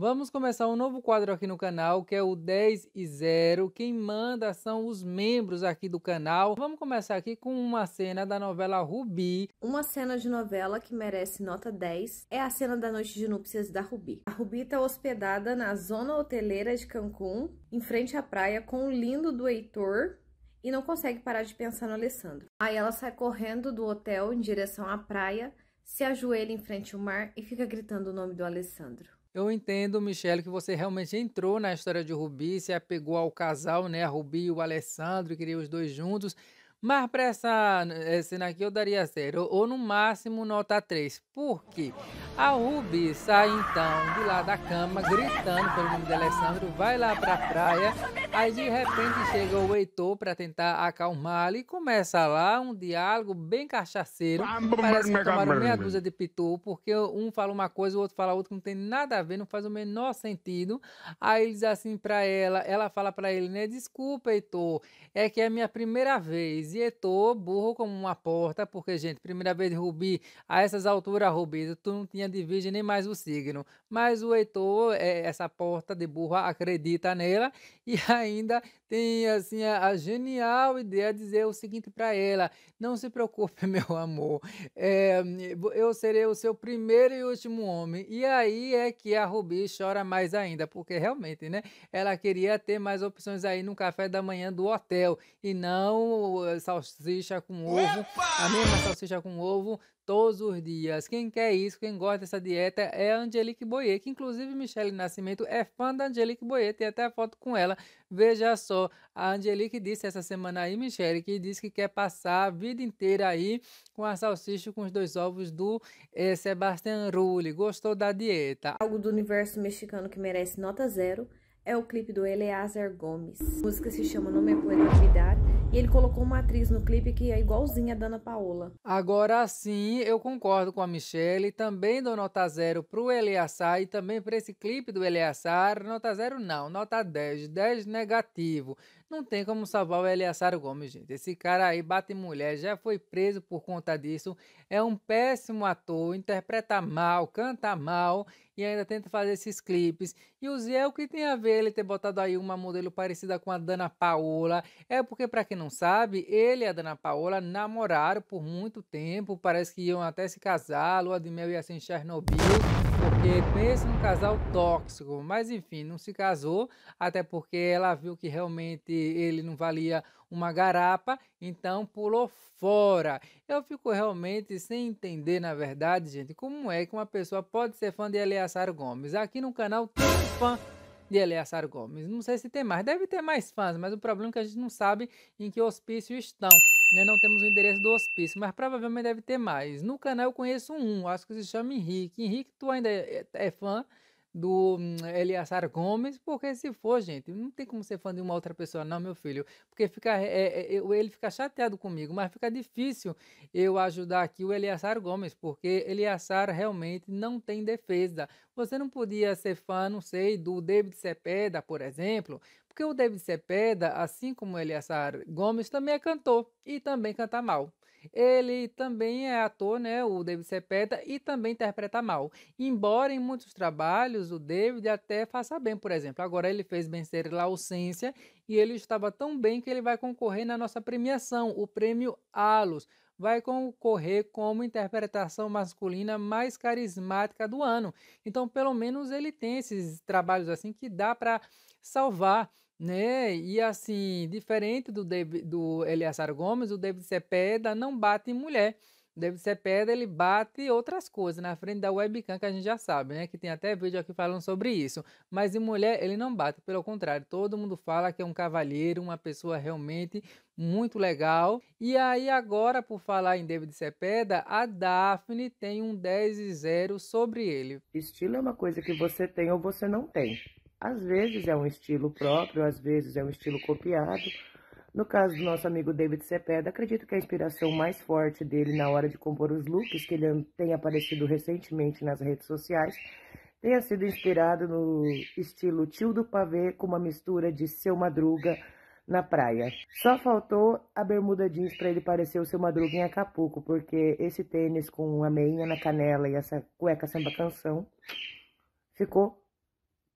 Vamos começar um novo quadro aqui no canal, que é o 10 e 0. Quem manda são os membros aqui do canal. Vamos começar aqui com uma cena da novela Rubi. Uma cena de novela que merece nota 10 é a cena da noite de núpcias da Rubi. A Rubi está hospedada na zona hoteleira de Cancún, em frente à praia, com o lindo do Heitor, e não consegue parar de pensar no Alessandro. Aí ela sai correndo do hotel em direção à praia, se ajoelha em frente ao mar e fica gritando o nome do Alessandro. Eu entendo, Michele, que você realmente entrou na história de Rubi, se apegou ao casal, né? A Rubi e o Alessandro, queria os dois juntos. Mas para essa cena aqui eu daria zero, ou no máximo nota 3, porque a Ruby sai então de lá da cama, gritando pelo nome de Alessandro, vai lá para a praia, aí de repente chega o Heitor para tentar acalmá-lo e começa lá um diálogo bem cachaceiro, parece que tomaram meia dúzia de pitu, porque um fala uma coisa, o outro fala outra, não tem nada a ver, não faz o menor sentido, aí ele diz assim para ela, ela fala para ele, né, desculpa Heitor, é que é a minha primeira vez, Rodrigues e Etor, burro como uma porta, porque, gente, primeira vez de Rubi, a essas alturas, Rubi, tu não tinha de virgem nem mais o signo. Mas o Heitor, é, essa porta de burro, acredita nela e ainda tem, assim, a, a genial ideia de dizer o seguinte para ela: não se preocupe, meu amor, é, eu serei o seu primeiro e último homem. E aí é que a Rubi chora mais ainda, porque realmente, né, ela queria ter mais opções aí no café da manhã do hotel e não salsicha com ovo, a mesma salsicha com ovo todos os dias. Quem quer isso, quem gosta dessa dieta é a Angelique Boyer, que inclusive Michele Nascimento é fã da Angelique Boyer, tem até foto com ela. Veja só, a Angelique disse essa semana aí, Michele, que disse que quer passar a vida inteira aí com a salsicha com os dois ovos do Sebastião eh, Sebastian Rulli. Gostou da dieta? Algo do universo mexicano que merece nota zero é o clipe do Eleazar Gomes. A música se chama Não Me Puedo Olvidar e ele colocou uma atriz no clipe que é igualzinha a Dana Paola. Agora sim, eu concordo com a Michelle, também dou nota zero pro Eleazar e também para esse clipe do Eleazar, nota zero não, nota 10, 10 negativo. Não tem como salvar o Eleassaro Gomes, gente. Esse cara aí bate mulher, já foi preso por conta disso. É um péssimo ator, interpreta mal, canta mal e ainda tenta fazer esses clipes. E o Zé, o que tem a ver ele ter botado aí uma modelo parecida com a Dana Paola? É porque, para quem não sabe, ele e a Dana Paola namoraram por muito tempo. Parece que iam até se casar, lua de mel ia ser em Chernobyl. Porque pensa num casal tóxico, mas enfim, não se casou, até porque ela viu que realmente ele não valia uma garapa, então pulou fora. Eu fico realmente sem entender, na verdade, gente, como é que uma pessoa pode ser fã de Eleazar Gomes. Aqui no canal tem fã de Eleazar Gomes. Não sei se tem mais, deve ter mais fãs, mas o problema é que a gente não sabe em que hospício estão né, não temos o endereço do hospício, mas provavelmente deve ter mais. No canal eu conheço um, acho que se chama Henrique. Henrique, tu ainda é, é, é fã do hum, Eliassar Gomes, porque se for, gente, não tem como ser fã de uma outra pessoa, não, meu filho, porque fica, é, é, é ele fica chateado comigo, mas fica difícil eu ajudar aqui o Eliassar Gomes, porque Eliassar realmente não tem defesa. Você não podia ser fã, não sei, do David Cepeda, por exemplo, porque o David Cepeda, assim como Eliasar Gomes, também é cantor e também canta mal. Ele também é ator, né, o David Cepeda, e também interpreta mal. Embora em muitos trabalhos o David até faça bem, por exemplo. Agora ele fez Vencer Laucência e ele estava tão bem que ele vai concorrer na nossa premiação, o Prêmio Alos. Vai concorrer como interpretação masculina mais carismática do ano. Então, pelo menos ele tem esses trabalhos assim que dá para salvar né? E assim, diferente do, David, do Gomes, o David Cepeda não bate em mulher. O David Cepeda ele bate outras coisas na frente da webcam, que a gente já sabe, né? Que tem até vídeo aqui falando sobre isso. Mas em mulher ele não bate, pelo contrário, todo mundo fala que é um cavalheiro, uma pessoa realmente muito legal. E aí, agora, por falar em David Cepeda, a Daphne tem um 10 e 0 sobre ele. Estilo é uma coisa que você tem ou você não tem. Às vezes é um estilo próprio, às vezes é um estilo copiado. No caso do nosso amigo David Cepeda, acredito que a inspiração mais forte dele na hora de compor os looks que ele tem aparecido recentemente nas redes sociais tenha sido inspirado no estilo tio do pavê com uma mistura de seu madruga na praia. Só faltou a bermuda jeans para ele parecer o seu madruga em Acapulco, porque esse tênis com a meinha na canela e essa cueca samba canção ficou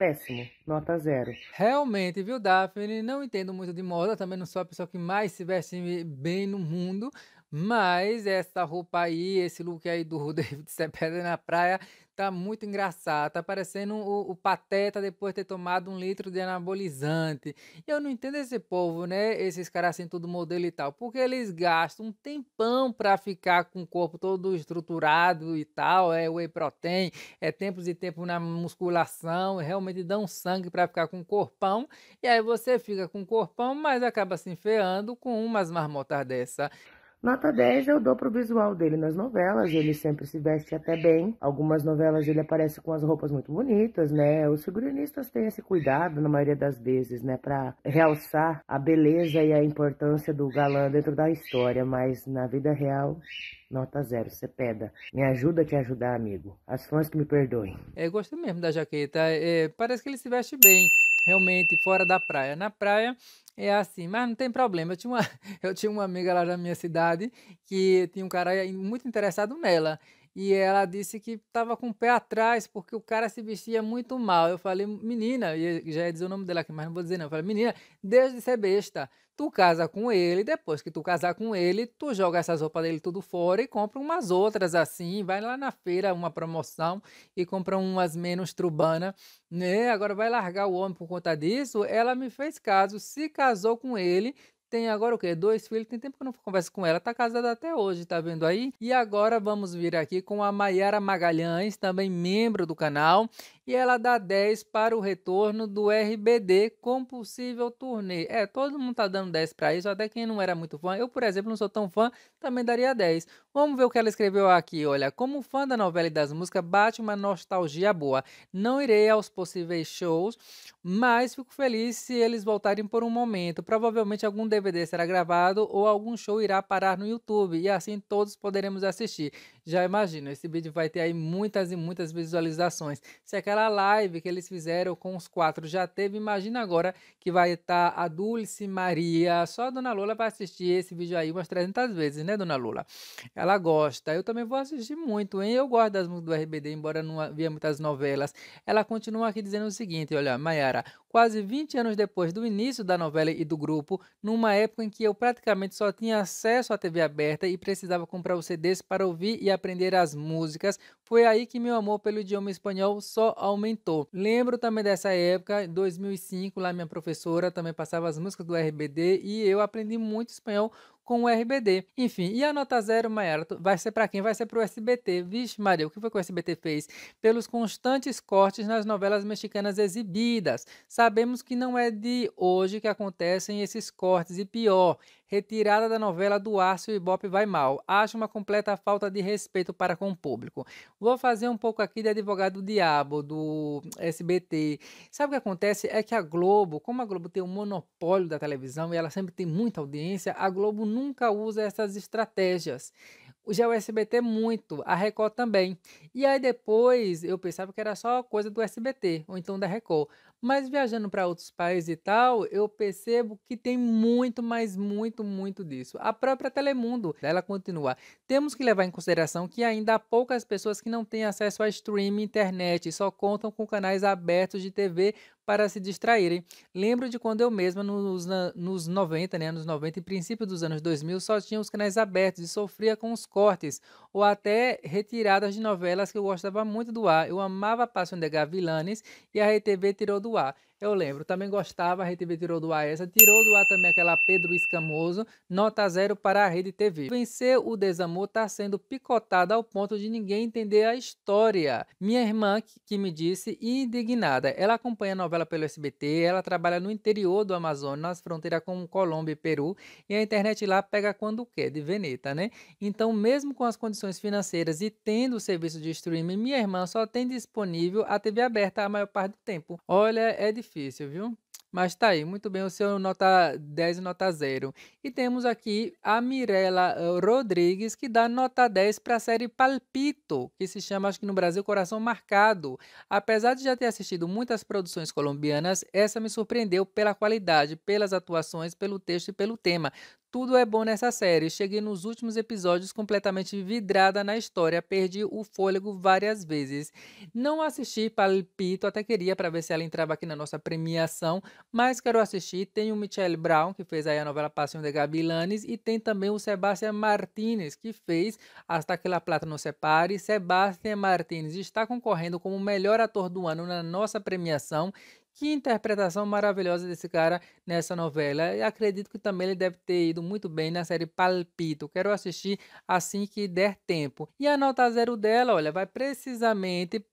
Péssimo, nota zero. Realmente, viu, Daphne? Não entendo muito de moda, também não sou a pessoa que mais se veste bem no mundo, mas essa roupa aí, esse look aí do David Cepeda na praia, tá muito engraçado. Tá parecendo o, o, Pateta depois de ter tomado um litro de anabolizante. Eu não entendo esse povo, né? Esses caras assim, tudo modelo e tal. Porque eles gastam um tempão pra ficar com o corpo todo estruturado e tal. É whey protein, é tempos e tempo na musculação. Realmente dão sangue pra ficar com o corpão. E aí você fica com o corpão, mas acaba se enferrando com umas marmotas dessa. Nota 10 eu dou pro visual dele nas novelas, ele sempre se veste até bem. Algumas novelas ele aparece com as roupas muito bonitas, né? Os figurinistas têm esse cuidado na maioria das vezes, né, para realçar a beleza e a importância do galã dentro da história, mas na vida real Nota zero, você peda. Me ajuda a te ajudar, amigo. As fãs que me perdoem. É, gosto mesmo da jaqueta. É, parece que ele se veste bem realmente fora da praia. Na praia é assim, mas não tem problema. Eu tinha uma, eu tinha uma amiga lá da minha cidade que tinha um cara muito interessado nela. E ela disse que estava com o pé atrás porque o cara se vestia muito mal. Eu falei, menina, e já ia dizer o nome dela aqui, mas não vou dizer não. Eu falei, menina, desde ser besta. Tu casa com ele, depois que tu casar com ele, tu joga essas roupas dele tudo fora e compra umas outras assim, vai lá na feira, uma promoção e compra umas menos trubana, né? Agora vai largar o homem por conta disso. Ela me fez caso, se casou com ele, tem agora o quê? Dois filhos, tem tempo que eu não converso com ela, tá casada até hoje, tá vendo aí? E agora vamos vir aqui com a Maiara Magalhães, também membro do canal, e ela dá 10 para o retorno do RBD com possível turnê. É, todo mundo tá dando 10 para isso, até quem não era muito fã. Eu, por exemplo, não sou tão fã, também daria 10. Vamos ver o que ela escreveu aqui, olha. Como fã da novela e das músicas, bate uma nostalgia boa. Não irei aos possíveis shows, mas fico feliz se eles voltarem por um momento. Provavelmente algum DVD será gravado ou algum show irá parar no YouTube e assim todos poderemos assistir. Já imagino, esse vídeo vai ter aí muitas e muitas visualizações. Se aquela live que eles fizeram com os quatro já teve, imagina agora que vai estar tá a Dulce Maria. Só a Dona Lula vai assistir esse vídeo aí umas 300 vezes, né, Dona Lula? Ela gosta. Eu também vou assistir muito, hein? Eu gosto das músicas do RBD, embora não havia muitas novelas. Ela continua aqui dizendo o seguinte, olha, Mayara, quase 20 anos depois do início da novela e do grupo, numa época em que eu praticamente só tinha acesso à TV aberta e precisava comprar os CDs para ouvir e aprender as músicas, foi aí que meu amor pelo idioma espanhol só aumentou. Lembro também dessa época, 2005, lá minha professora também passava as músicas do RBD e eu aprendi muito espanhol com o RBD. Enfim, e a nota zero, Mayara, vai ser para quem? Vai ser para o SBT. Vixe, Maria, o que foi que o SBT fez? Pelos constantes cortes nas novelas mexicanas exibidas. Sabemos que não é de hoje que acontecem esses cortes e pior, Retirada da novela do ar se o Ibope vai mal. Acho uma completa falta de respeito para com o público. Vou fazer um pouco aqui de advogado do diabo, do SBT. Sabe o que acontece? É que a Globo, como a Globo tem o um monopólio da televisão e ela sempre tem muita audiência, a Globo nunca usa essas estratégias já o SBT muito, a Record também. E aí depois eu pensava que era só coisa do SBT, ou então da Record. Mas viajando para outros países e tal, eu percebo que tem muito, mas muito, muito disso. A própria Telemundo, ela continua. Temos que levar em consideração que ainda há poucas pessoas que não têm acesso a streaming, internet, e só contam com canais abertos de TV para se distraírem. Lembro de quando eu mesma, nos, nos 90, né, anos 90 e princípio dos anos 2000, só tinha os canais abertos e sofria com os cortes, ou até retiradas de novelas que eu gostava muito do ar. Eu amava Passion de Gavilanes e a RTV tirou do ar. Eu lembro, também gostava, a Rede TV tirou do ar essa, tirou do ar também aquela Pedro Escamoso, nota zero para a Rede TV. Vencer o desamor está sendo picotada ao ponto de ninguém entender a história. Minha irmã, que me disse, indignada, ela acompanha a novela pelo SBT, ela trabalha no interior do Amazonas, fronteira com Colômbia e Peru, e a internet lá pega quando quer, de Veneta, né? Então, mesmo com as condições financeiras e tendo o serviço de streaming, minha irmã só tem disponível a TV aberta a maior parte do tempo. Olha, é difícil difícil, viu? Mas tá aí, muito bem, o seu nota 10 e nota 0. E temos aqui a Mirella eh, Rodrigues, que dá nota 10 para a série Palpito, que se chama, acho que no Brasil, Coração Marcado. Apesar de já ter assistido muitas produções colombianas, essa me surpreendeu pela qualidade, pelas atuações, pelo texto e pelo tema. Tudo é bom nessa série. Cheguei nos últimos episódios completamente vidrada na história, perdi o fôlego várias vezes. Não assisti Palpito, até queria para ver se ela entrava aqui na nossa premiação, mas quero assistir. Tem o Michelle Brown, que fez aí a novela Passion de Gabilanes, e tem também o Sebastian Martinez, que fez Hasta que la plata não separe. Sebastian Martinez está concorrendo como melhor ator do ano na nossa premiação. Que interpretação maravilhosa desse cara nessa novela. E acredito que também ele deve ter ido muito bem na série Palpito. Quero assistir assim que der tempo. E a nota zero dela, olha, vai precisamente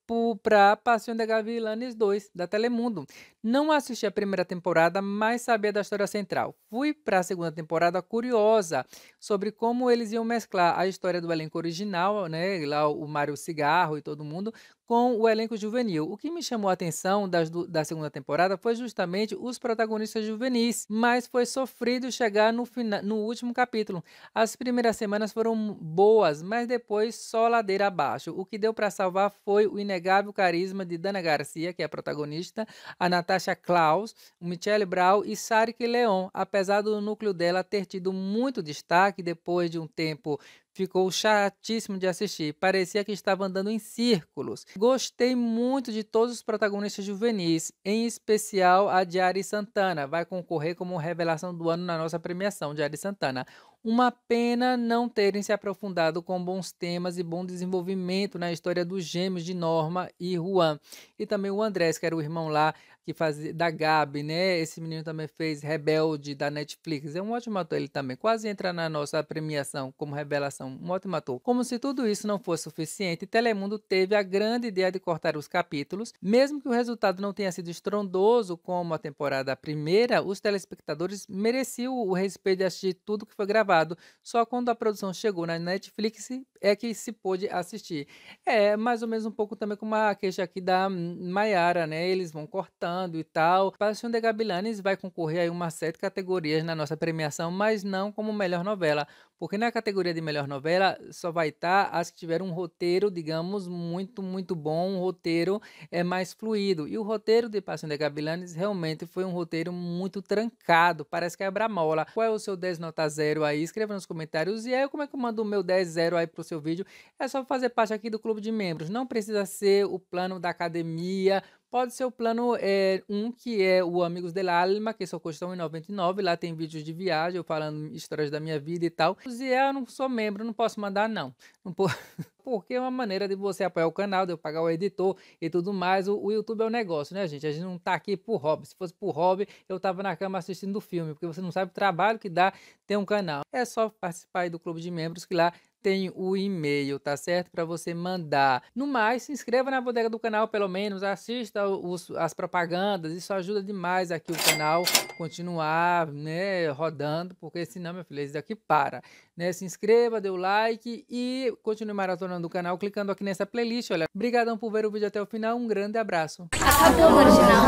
para Passion de Gavilanes 2, da Telemundo. Não assisti a primeira temporada, mas sabia da história central fui para a segunda temporada curiosa sobre como eles iam mesclar a história do elenco original, né, lá o Mário Cigarro e todo mundo, com o elenco juvenil. O que me chamou a atenção das, da segunda temporada foi justamente os protagonistas juvenis, mas foi sofrido chegar no, fina, no último capítulo. As primeiras semanas foram boas, mas depois só ladeira abaixo. O que deu para salvar foi o inegável carisma de Dana Garcia, que é a protagonista, a Natasha Klaus, o Michelle Brau e Sarik Leon, apesar apesar do núcleo dela ter tido muito destaque depois de um tempo Ficou chatíssimo de assistir, parecia que estava andando em círculos. Gostei muito de todos os protagonistas juvenis, em especial a de Ari Santana. Vai concorrer como revelação do ano na nossa premiação de Ari Santana. Uma pena não terem se aprofundado com bons temas e bom desenvolvimento na história dos gêmeos de Norma e Juan. E também o Andrés, que era o irmão lá que fazia, da Gabi, né? Esse menino também fez Rebelde da Netflix. É um ótimo ator ele também. Quase entra na nossa premiação como revelação matou. Como se tudo isso não fosse suficiente, Telemundo teve a grande ideia de cortar os capítulos. Mesmo que o resultado não tenha sido estrondoso como a temporada primeira, os telespectadores mereciam o respeito de assistir tudo que foi gravado. Só quando a produção chegou na Netflix é que se pôde assistir. É mais ou menos um pouco também como a queixa aqui da hum, Maiara, né? Eles vão cortando e tal. Passion de Gabilanes vai concorrer a umas sete categorias na nossa premiação, mas não como melhor novela. Porque na categoria de melhor novela só vai estar tá as que tiveram um roteiro, digamos, muito, muito bom, um roteiro é mais fluido. E o roteiro de Passinho de Gavilanes realmente foi um roteiro muito trancado, parece quebra-mola. É Qual é o seu 10 nota zero aí? Escreva nos comentários. E aí, como é que eu mando o meu 10 zero aí pro seu vídeo? É só fazer parte aqui do clube de membros. Não precisa ser o plano da academia, Pode ser o plano 1, eh, é, um, que é o Amigos del Alma, que só custa R$1,99. Lá tem vídeos de viagem, eu falando histórias da minha vida e tal. E é, eu não sou membro, não posso mandar, não. não po... Porque é uma maneira de você apoiar o canal, de eu pagar o editor e tudo mais. O, o YouTube é um negócio, né, gente? A gente não tá aqui por hobby. Se fosse por hobby, eu tava na cama assistindo o filme, porque você não sabe o trabalho que dá ter um canal. É só participar aí do clube de membros, que lá tem o e-mail, tá certo? Para você mandar. No mais, se inscreva na bodega do canal, pelo menos, assista os, as propagandas, isso ajuda demais aqui o canal continuar, né, rodando, porque senão, meu filho, isso daqui para. Né? Se inscreva, dê o like e continue maratonando o canal, clicando aqui nessa playlist, olha. Obrigadão por ver o vídeo até o final, um grande abraço. Acabou, marginal.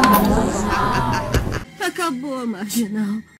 Acabou, marginal.